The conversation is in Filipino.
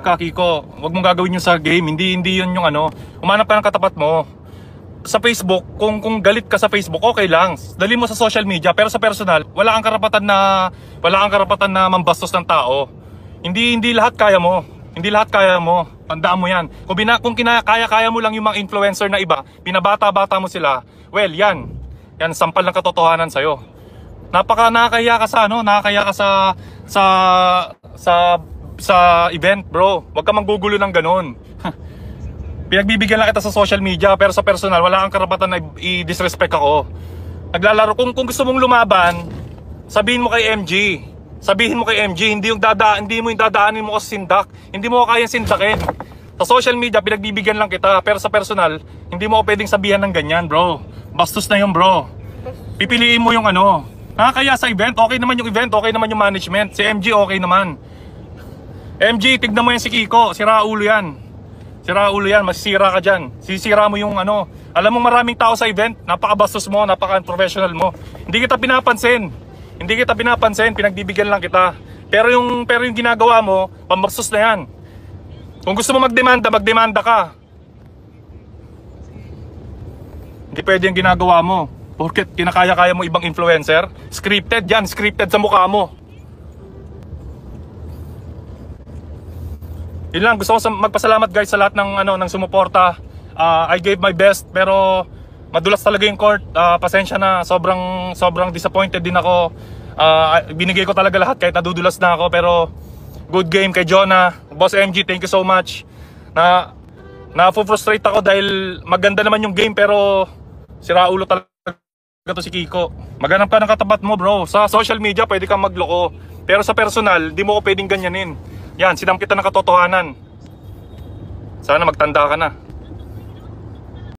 Kaki ko, wag mong gagawin yun sa game. Hindi hindi yun yung ano. Umanap ka ng katapat mo. Sa Facebook, kung kung galit ka sa Facebook, okay lang. Dali mo sa social media, pero sa personal, wala kang karapatan na wala kang karapatan na mambastos ng tao. Hindi hindi lahat kaya mo. Hindi lahat kaya mo. Tandaan mo 'yan. Kung bina, kung kinaya-kaya mo lang yung mga influencer na iba, pinabata bata mo sila. Well, 'yan. 'Yan sampal ng katotohanan sa iyo. Napaka nakakahiya ka sa ano, nakakahiya ka sa sa sa sa event, bro. wag ka manggugulo ng ganun. Pinagbibigyan lang kita sa social media, pero sa personal, wala kang karapatan na i-disrespect ako. Naglalaro, kung, kung gusto mong lumaban, sabihin mo kay MG. Sabihin mo kay MG, hindi, yung dada, hindi mo yung dadaanin mo kasi sindak. Hindi mo kaya sindakin. Sa social media, pinagbibigyan lang kita, pero sa personal, hindi mo pwedeng sabihan ng ganyan, bro. Bastos na yun, bro. Pipiliin mo yung ano. Ha, ah, kaya sa event, okay naman yung event, okay naman yung management. Si MG, okay naman. MG, tignan mo yan si Kiko. Sira ulo yan. Sira ulo yan. Masisira ka dyan. Sisira mo yung ano. Alam mo maraming tao sa event. Napakabastos mo. Napaka-unprofessional mo. Hindi kita pinapansin. Hindi kita pinapansin. Pinagbibigyan lang kita. Pero yung, pero yung ginagawa mo, pambastos na yan. Kung gusto mo magdemanda, magdemanda ka. Hindi pwede yung ginagawa mo. Porket kinakaya-kaya mo ibang influencer. Scripted yan. Scripted sa mukha mo. Yun lang, gusto ko magpasalamat guys sa lahat ng ano ng sumuporta. Uh, I gave my best pero madulas talaga yung court. Uh, pasensya na, sobrang sobrang disappointed din ako. Uh, binigay ko talaga lahat kahit nadudulas na ako pero good game kay Jonah. Boss MG, thank you so much. Na na-frustrate ako dahil maganda naman yung game pero sira ulo talaga to si Kiko. Maghanap ka ng katapat mo bro. Sa social media pwede kang magloko. Pero sa personal, di mo ko pwedeng ganyanin. Yan, sinam kita ng katotohanan. Sana magtanda ka na.